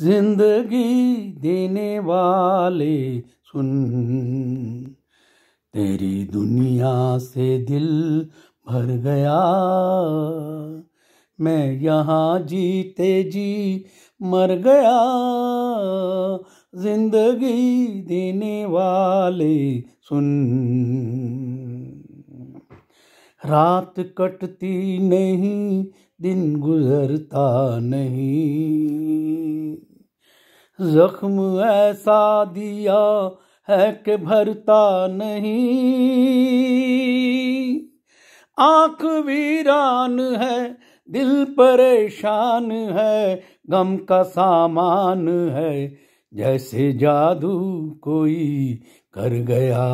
जिंदगी देने वाले सुन तेरी दुनिया से दिल भर गया मैं यहाँ जीते जी मर गया जिंदगी देने वाले सुन रात कटती नहीं दिन गुजरता नहीं जख्म ऐसा दिया है कि भरता नहीं आंख वीरान है दिल परेशान है गम का सामान है जैसे जादू कोई कर गया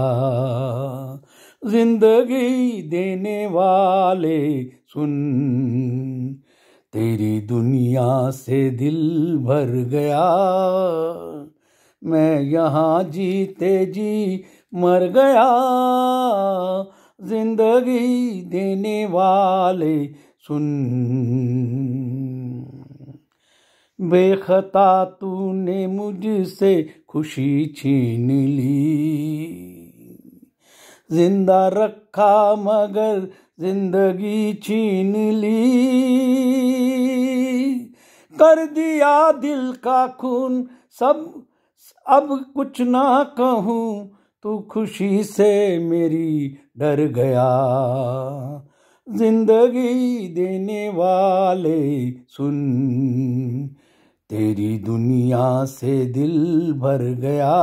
जिंदगी देने वाले सुन तेरी दुनिया से दिल भर गया मैं यहाँ जीते जी मर गया जिंदगी देने वाले सुन बेखता तूने मुझसे खुशी छीन ली जिंदा रखा मगर जिंदगी छीन ली कर दिया दिल का खून सब अब कुछ ना कहूँ तू खुशी से मेरी डर गया जिंदगी देने वाले सुन तेरी दुनिया से दिल भर गया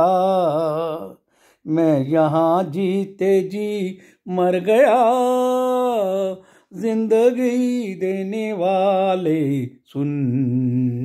मैं यहाँ जीते जी मर गया जिंदगी देने वाले सुन